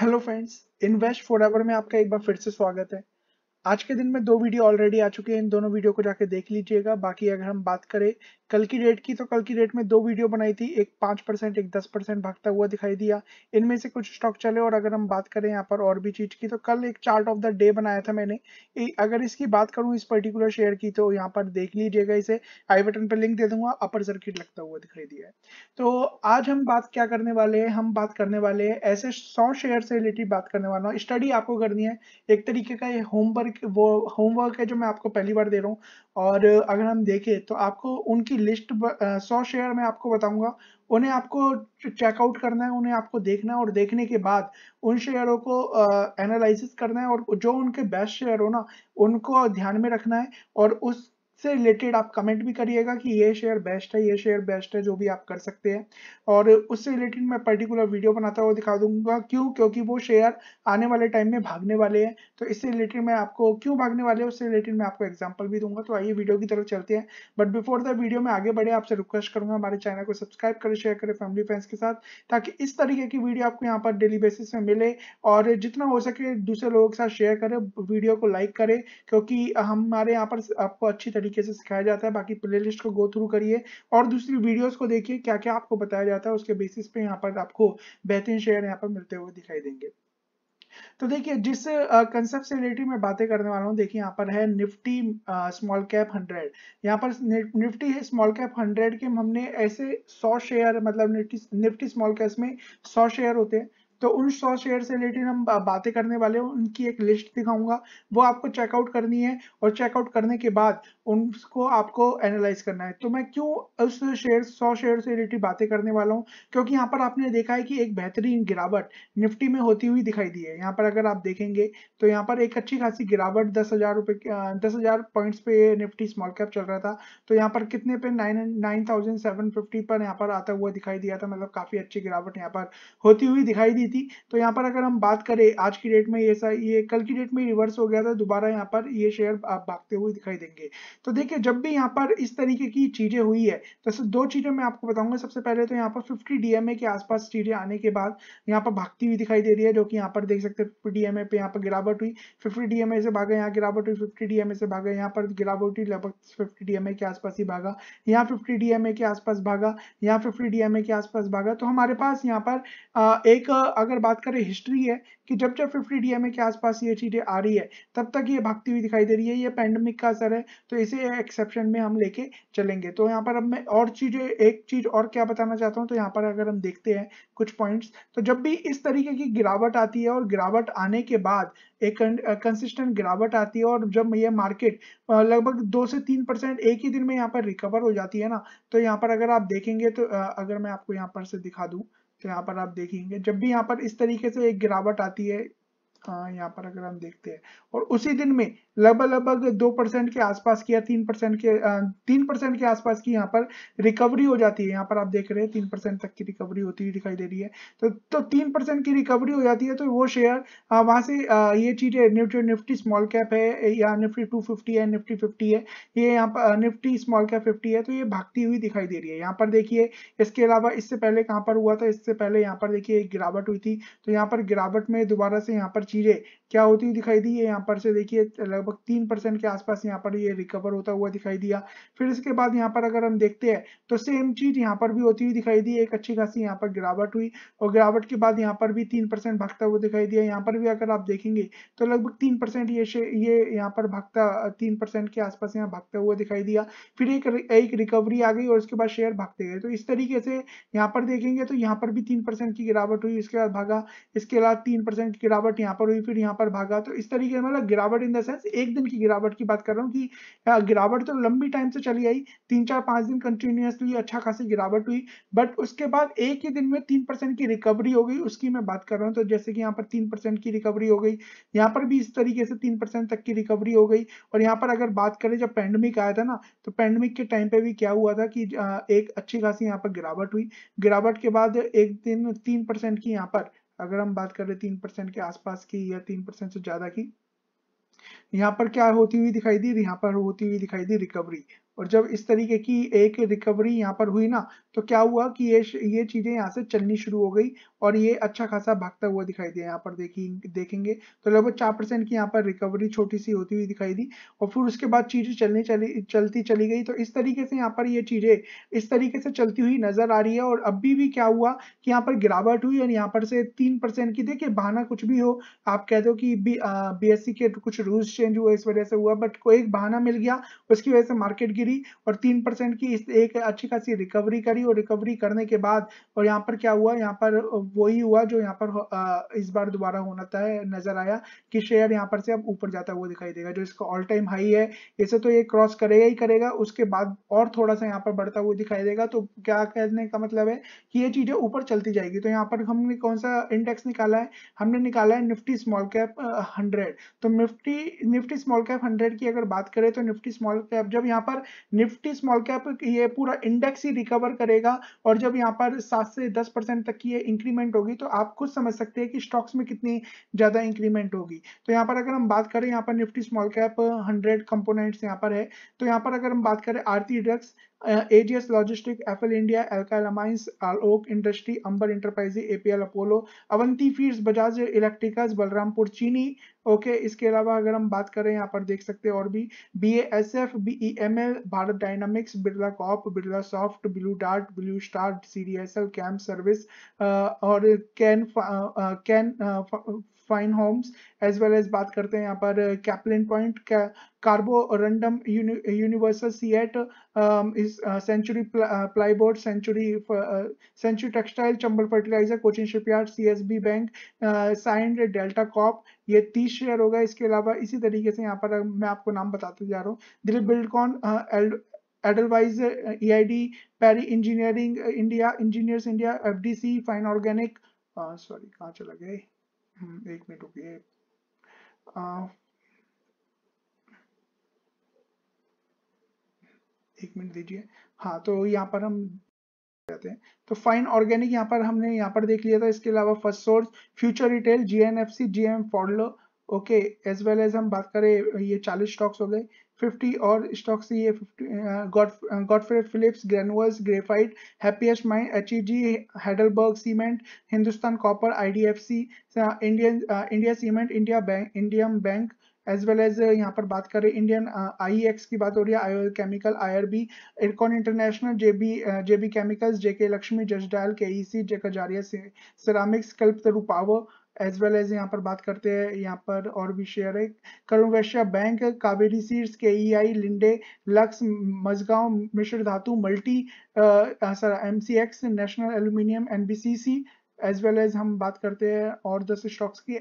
Hello friends invest ever में आपका एक बार फिर से स्वागत है आज के दिन में दो वीडियो ऑलरेडी आ चुके हैं इन दोनों वीडियो को जाके देख लीजिएगा बाकी अगर हम बात करें कल की डेट की तो कल की डेट में दो वीडियो बनाई थी एक पांच परसेंट एक दस परसेंट भागता हुआ दिखाई दिया इनमें से कुछ स्टॉक चले और अगर हम बात करें यहाँ पर और भी चीज़ की तो कल एक चार्ट ऑफ द डे बनाया था मैंने अगर इसकी बात करूं इस पर्टिकुलर शेयर की तो यहाँ पर देख लीजिएगा इसे आई बटन पर लिंक दे दूंगा अपर सर्किट लगता हुआ दिखाई दिया है तो आज हम बात क्या करने वाले हैं हम बात करने वाले हैं ऐसे सौ शेयर से रिलेटेड बात करने वाला हूँ स्टडी आपको करनी है एक तरीके का ये होमवर्क वो होमवर्क है जो मैं आपको पहली बार दे रहा हूँ और अगर हम देखें तो आपको उनकी लिस्ट सौ शेयर में आपको बताऊंगा उन्हें आपको चेकआउट करना है उन्हें आपको देखना है और देखने के बाद उन शेयरों को एनालिसिस करना है और जो उनके बेस्ट शेयर हो ना उनको ध्यान में रखना है और उस से रिलेटेड आप कमेंट भी करिएगा कि ये शेयर बेस्ट है ये शेयर बेस्ट है जो भी आप कर सकते हैं और उससे रिलेटेड मैं पर्टिकुलर वीडियो बनाता हुआ दिखा दूंगा क्यों क्योंकि वो शेयर आने वाले टाइम में भागने वाले हैं तो इससे रिलेटेड मैं आपको क्यों भागने वाले हैं उससे रिलेटेड मैं आपको एग्जाम्पल भी दूंगा तो आइए वीडियो की तरफ चलते हैं बट बिफोर द वीडियो में आगे बढ़े आपसे रिक्वेस्ट करूंगा हमारे चैनल को सब्सक्राइब करें शेयर करें फैमिली फ्रेंड्स के साथ ताकि इस तरीके की वीडियो आपको यहाँ पर डेली बेसिस में मिले और जितना हो सके दूसरे लोगों के साथ शेयर करें वीडियो को लाइक करें क्योंकि हमारे यहाँ पर आपको अच्छी तरीके तरीके से सिखाया जाता है बाकी प्ले को गो थ्रू करिए और दूसरी वीडियोज को देखिए क्या क्या आपको बताया जाता है उसके बेसिस पे यहाँ पर आपको बेहतरीन शेयर यहाँ पर मिलते हुए दिखाई देंगे तो देखिए जिस कंसेप्ट से रिलेटेड मैं बातें करने वाला हूँ देखिए यहाँ पर है निफ्टी स्मॉल कैप हंड्रेड यहाँ पर निफ्टी है स्मॉल कैप हंड्रेड के हमने ऐसे सौ शेयर मतलब निफ्टी निफ्टी स्मॉल कैप में सौ शेयर होते हैं तो उन सौ शेयर से रिलेटेड हम बातें करने वाले हैं उनकी एक लिस्ट दिखाऊंगा वो आपको चेकआउट करनी है और चेकआउट करने के बाद उनको आपको एनालाइज करना है तो मैं क्यों उस शेयर सौ शेयर से रिलेटेड बातें करने वाला हूँ क्योंकि यहाँ पर आपने देखा है कि एक बेहतरीन गिरावट निफ्टी में होती हुई दिखाई दी है यहाँ पर अगर आप देखेंगे तो यहाँ पर एक अच्छी खासी गिरावट दस हजार रुपये दस हजार पॉइंट्स पे निफ्टी स्मॉल कैप चल रहा था तो यहाँ पर कितने पे nine nine thousand seven fifty पर यहाँ पर आता हुआ दिखाई दिया था मतलब काफी अच्छी गिरावट यहाँ पर होती हुई दिखाई दी थी तो यहाँ पर अगर हम बात करें आज की डेट में ये सा ये कल की डेट में रिवर्स हो गया था दोबारा यहाँ पर ये शेयर आप भागते हुए दिखाई देंगे तो देखिए जब भी यहाँ पर इस तरीके की चीजें हुई है तो दो चीजें मैं आपको बताऊंगा सबसे पहले तो यहाँ पर फिफ्टी डीएमए के आसपास चीजें आने के बाद यहाँ पर भागती हुई दिखाई दे रही है जो की यहाँ पर देख सकते हैं फिफ्टी डीएमए पे यहाँ पर गिरावट हुई फिफ्टी डीएमए से भागा यहाँ गिरावट हुई फिफ्टी डीएमए से भागा यहाँ पर गिरावट हुई लगभग फिफ्टी डीएमए के आसपास ही भागा यहाँ फिफ्टी डीएमए के आसपास भागा यहाँ फिफ्टी डीएमए के आसपास भागा तो हमारे पास यहाँ पर एक अगर बात करें हिस्ट्री है कि जब जब फिफ्टी डीएमए के आसपास ये चीज़ें आ रही है तब तक ये भागती हुई दिखाई दे रही है ये पैंडमिक का असर है तो इसे एक्सेप्शन में हम लेके चलेंगे तो यहाँ पर अब मैं और चीज़ें एक चीज़ और क्या बताना चाहता हूँ तो यहाँ पर अगर हम देखते हैं कुछ पॉइंट्स तो जब भी इस तरीके की गिरावट आती है और गिरावट आने के बाद एक कंसिस्टेंट गिरावट आती है और जब ये मार्केट लगभग दो से तीन परसेंट एक ही दिन में यहाँ पर रिकवर हो जाती है ना तो यहाँ पर अगर आप देखेंगे तो अगर मैं आपको यहाँ पर से दिखा दूँ तो यहाँ पर आप देखेंगे जब भी यहाँ पर इस तरीके से एक गिरावट आती है हाँ यहाँ पर अगर हम देखते हैं और उसी दिन में लगभग लगभग दो परसेंट के आसपास की या तीन परसेंट के तीन परसेंट के आसपास की यहाँ पर रिकवरी हो जाती है यहाँ पर आप देख रहे हैं तीन परसेंट तक की रिकवरी होती हुई दिखाई दे रही है तो तो तीन परसेंट की रिकवरी हो जाती है तो वो शेयर वहाँ से आ, ये चीजें निफ्टी निफ्टी स्मॉल कैप है या निफ्टी टू है निफ्टी फिफ्टी है ये यहाँ पर निफ्टी स्मॉल कैप फिफ्टी है तो ये भागती हुई दिखाई दे रही है यहाँ पर देखिए इसके अलावा इससे पहले कहाँ पर हुआ था इससे पहले यहाँ पर देखिए गिरावट हुई थी तो यहाँ पर गिरावट में दोबारा से यहाँ पर चीजें क्या होती हुई दिखाई दी है यहाँ पर से देखिए लगभग तीन परसेंट के आसपास यहाँ पर ये रिकवर होता हुआ दिखाई दिया फिर इसके बाद यहाँ पर अगर हम देखते हैं तो सेम चीज यहाँ पर भी होती हुई दिखाई दी एक अच्छी खासी यहाँ पर गिरावट हुई और गिरावट के बाद यहाँ पर भी तीन परसेंट भागता हुआ दिखाई दिया यहाँ पर भी अगर आप देखेंगे तो लगभग तीन परसेंट ये ये यहाँ पर भागता तीन परसेंट के आसपास यहाँ भागता हुआ दिखाई दिया फिर एक एक रिकवरी आ गई और उसके बाद शेयर भागते गए तो इस तरीके से यहाँ पर देखेंगे तो यहाँ पर भी तीन परसेंट की गिरावट हुई इसके बाद भागा इसके अलावा तीन परसेंट की गिरावट यहाँ पर हुई फिर यहाँ पर ऊपर भागा तो इस तरीके से मतलब गिरावट इन द सेंस एक दिन की गिरावट की बात कर रहा हूँ कि गिरावट तो लंबी टाइम से चली आई तीन चार पांच दिन कंटिन्यूसली अच्छा खासी गिरावट हुई बट उसके बाद एक ही दिन में तीन परसेंट की रिकवरी हो गई उसकी मैं बात कर रहा हूँ तो जैसे कि यहाँ पर तीन परसेंट की रिकवरी हो गई यहाँ पर भी इस तरीके से तीन परसेंट तक की रिकवरी हो गई और यहाँ पर अगर बात करें जब पैंडमिक आया था ना तो पैंडमिक के टाइम पर भी क्या हुआ था कि एक अच्छी खासी यहाँ पर गिरावट हुई गिरावट के बाद एक दिन तीन की यहाँ पर अगर हम बात कर रहे तीन परसेंट के आसपास की या तीन परसेंट से ज्यादा की यहाँ पर क्या होती हुई दिखाई दी यहाँ पर होती हुई दिखाई दी रिकवरी और जब इस तरीके की एक रिकवरी यहाँ पर हुई ना तो क्या हुआ कि ये ये चीज़ें यहाँ से चलनी शुरू हो गई और ये अच्छा खासा भागता हुआ दिखाई दिया यहाँ पर देखी देखेंगे तो लगभग चार परसेंट की यहाँ पर रिकवरी छोटी सी होती हुई दिखाई दी और फिर उसके बाद चीज़ें चलने चली चलती चली गई तो इस तरीके से यहाँ पर ये चीज़ें इस तरीके से चलती हुई नज़र आ रही है और अभी भी क्या हुआ कि यहाँ पर गिरावट हुई और यहाँ पर से तीन परसेंट की देखिए बहाना कुछ भी हो आप कह दो कि बी के कुछ रूल्स चेंज हुए इस वजह से हुआ बट कोई एक बहाना मिल गया उसकी वजह से मार्केट गिरी और तीन परसेंट की एक अच्छी खासी रिकवरी करी और रिकवरी करने के बाद और यहाँ पर क्या हुआ यहाँ पर वही हुआ जो यहाँ पर इस बार दोबारा होना था नजर आया कि शेयर यहाँ पर से अब ऊपर जाता हुआ दिखाई देगा जो इसका ऑल टाइम हाई है इसे तो ये क्रॉस करेगा ही करेगा उसके बाद और थोड़ा सा यहाँ पर बढ़ता हुआ दिखाई देगा तो क्या कहने का मतलब है कि ये चीजें ऊपर चलती जाएगी तो यहाँ पर हमने कौन सा इंडेक्स निकाला है हमने निकाला है निफ्टी स्मॉल कैप हंड्रेड तो Nifty Nifty small cap hundred की अगर बात करें तो निफ्टी स्मॉल कैप जब यहाँ पर निफ्टी स्मॉल कैप ये पूरा इंडेक्स ही रिकवर करेगा और जब यहाँ पर सात से दस परसेंट तक की ये इंक्रीमेंट होगी तो आप खुद समझ सकते हैं कि स्टॉक्स में कितनी ज्यादा इंक्रीमेंट होगी तो यहाँ पर अगर हम बात करें यहाँ पर Nifty small cap hundred components यहाँ पर है तो यहाँ पर अगर हम बात करें Aarti drugs AGS Logistic, FL India, Alkyl Amines, Alok Industry, Amber Enterprise, APL Apollo, Avanti feeds, Bajaj electricals, Balrampur Chini, okay okay, इसके अलावा अगर हम बात करें यहाँ पर देख सकते हैं और भी B S F B E M L Bharat dynamics Birla corp Birla soft Blue Dart Blue Star C D S L camp service और Can Can uh, uh, fine homes as well as बात करते हैं यहाँ पर Caplin Point Carborundum Universal CEAT Century Plyboard Century Century Textile Chambal fertilizer Cochin shipyard CSB bank Cyient Delta corp ये तीस share होगा इसके अलावा इसी तरीके से यहाँ पर मैं आपको नाम बताते जा रहा हूँ Dilip buildcon L Edelweiss E I D Parry engineering India engineers India F D C fine organic sorry कहाँ चला गया हम्म। एक मिनट रुकिए एक मिनट दीजिए हाँ तो यहाँ पर हम रहते हैं तो फाइन ऑर्गेनिक यहाँ पर हमने यहाँ पर देख लिया था इसके अलावा first source future retail GNFC GM फॉडलो ओके एज वेल एज हम बात करें ये चालीस स्टॉक्स हो गए फिफ्टी और स्टॉक्स ये Godfrey Phillips granules graphite happiest minds H E G Heidelberg cement Hindustan copper I D F C Indian India cement India bank Indian bank as well as यहाँ पर बात करें इंडियन आई एक्स की बात हो रही है I chemical I R B Ircon international J B J B chemicals J K Lakshmi जसडाल के ई सी जे जेकजारिया सिरामिक्स कल्प तरू पावर एज वेल एज यहाँ पर बात करते हैं यहाँ पर और भी शेयर है करुण वैश्य bank Kaveri seeds K E I Linde Lux Mazagon Mishra Dhatu multi सर M C X national aluminium N B C C as well as हम बात करते हैं और दस स्टॉक्स की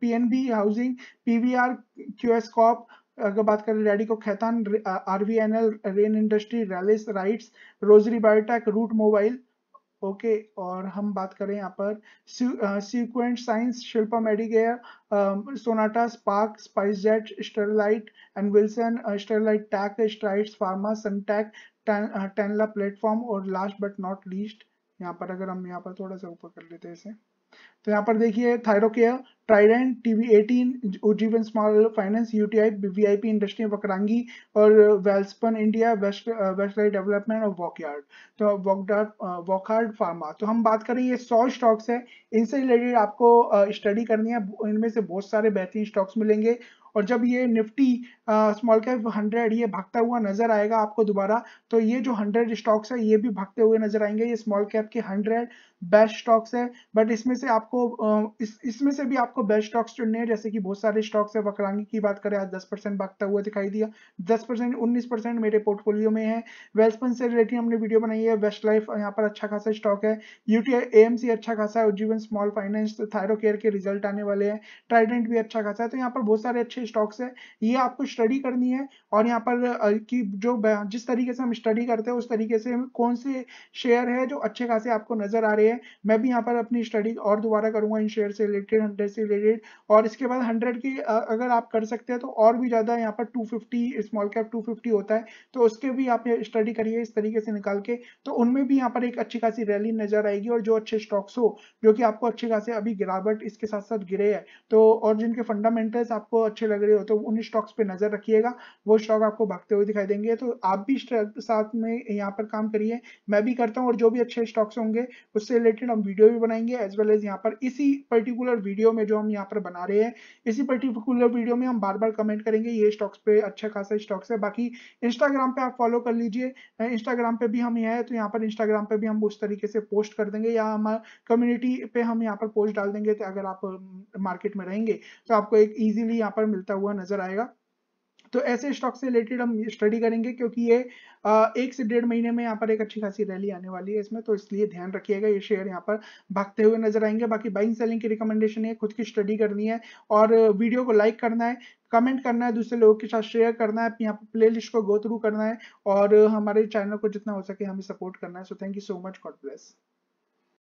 P N B housing P V R Q S corp अगर बात करें Radico Khaitan R V N L rain industry Rallis RITES Rossari biotech Route mobile okay okay, और हम बात करें यहाँ पर Sequent science Shilpa medicare Sonata spark SpiceJet Sterlite and Wilson Sterlite tech Strides pharma Suntech Tanla platform और last but not least यहाँ पर अगर हम यहाँ पर थोड़ा सा ऊपर कर लेते हैं इसे तो यहाँ पर देखिए Thyrocare Trident TV eighteen Ujjivan small finance UTI VIP industry Vakrangee और Welspun India west Westlife development और वॉकयार्ड तो वॉकडार्ड वॉकहार्ड फार्मा तो हम बात करें ये सौ स्टॉक्स है इनसे रिलेटेड आपको स्टडी uh, करनी है इनमें से बहुत सारे बेहतरीन स्टॉक्स मिलेंगे और जब ये निफ्टी स्मॉल कैप हंड्रेड ये भागता हुआ नजर आएगा आपको दोबारा तो ये जो हंड्रेड स्टॉक्स है ये भी भागते हुए नजर आएंगे ये स्मॉल कैप के हंड्रेड बेस्ट स्टॉक्स है बट इसमें से आपको इस इसमें से भी आपको बेस्ट स्टॉक्स चुनने हैं जैसे कि बहुत सारे स्टॉक्स है वकरांगी की बात करें आज दस परसेंट भागता हुआ दिखाई दिया दस परसेंट उन्नीस परसेंट मेरे पोर्टफोलियो में है वेल्सपन से रिलेटेड हमने वीडियो बनाई है वेस्ट लाइफ यहाँ पर अच्छा खासा स्टॉक है यूटीआई एएमसी अच्छा खासा है उज्जीवन स्मॉल फाइनेंस थायरो के रिजल्ट आने वाले हैं ट्राइडेंट भी अच्छा खासा है तो यहाँ पर बहुत सारे अच्छे स्टॉक्स है ये आपको स्टडी करनी है और यहाँ पर की जो जिस तरीके से हम स्टडी करते हैं उस तरीके से कौन से शेयर है जो अच्छे खासे आपको नजर आ रहे हैं मैं भी यहाँ पर अपनी स्टडी और दोबारा करूंगा इन शेयर से रिलेटेड हंड्रेड से रिलेटेड और इसके बाद हंड्रेड की अगर आप कर सकते हैं तो और भी ज़्यादा यहाँ पर टू स्मॉल कैप टू होता है तो उसके भी आप स्टडी करिए इस तरीके से निकाल के तो उनमें भी यहाँ पर एक अच्छी खासी रैली नजर आएगी और जो अच्छे स्टॉक्स हो जो कि आपको अच्छे खासे अभी गिरावट इसके साथ साथ गिरे है तो और जिनके फंडामेंटल्स आपको अच्छे लग रही हो तो उन स्टॉक्स पे नजर रखिएगा वो स्टॉक आपको भागते हुए दिखाई देंगे तो आप भी साथ में यहाँ पर काम करिए मैं भी करता हूँ और जो भी अच्छे स्टॉक्स होंगे उससे रिलेटेड हम वीडियो भी बनाएंगे एज वेल एज यहाँ पर इसी पर्टिकुलर वीडियो में जो हम यहाँ पर बना रहे हैं इसी पर्टिकुलर वीडियो में हम बार बार कमेंट करेंगे ये स्टॉक्स पे अच्छा खासा स्टॉक्स है बाकी इंस्टाग्राम पे आप फॉलो कर लीजिए इंस्टाग्राम पे भी हम यहाँ है तो यहाँ पर इंस्टाग्राम पे भी हम उस तरीके से पोस्ट कर देंगे या हमारे कम्युनिटी पे हम यहाँ पर पोस्ट डाल देंगे तो अगर आप मार्केट में रहेंगे तो आपको एक इजीली यहाँ पर मिल मिलता हुआ नजर आएगा तो ऐसे स्टॉक से रिलेटेड हम स्टडी करेंगे क्योंकि ये एक से डेढ़ महीने में यहाँ पर एक अच्छी खासी रैली आने वाली है इसमें तो इसलिए ध्यान रखिएगा ये शेयर यहाँ पर भागते हुए नजर आएंगे बाकी बाइंग सेलिंग की रिकमेंडेशन है खुद की स्टडी करनी है और वीडियो को लाइक करना है कमेंट करना है दूसरे लोगों के साथ शेयर करना है यहाँ पर प्ले को गो थ्रू करना है और हमारे चैनल को जितना हो सके हमें सपोर्ट करना है so thank you so much God bless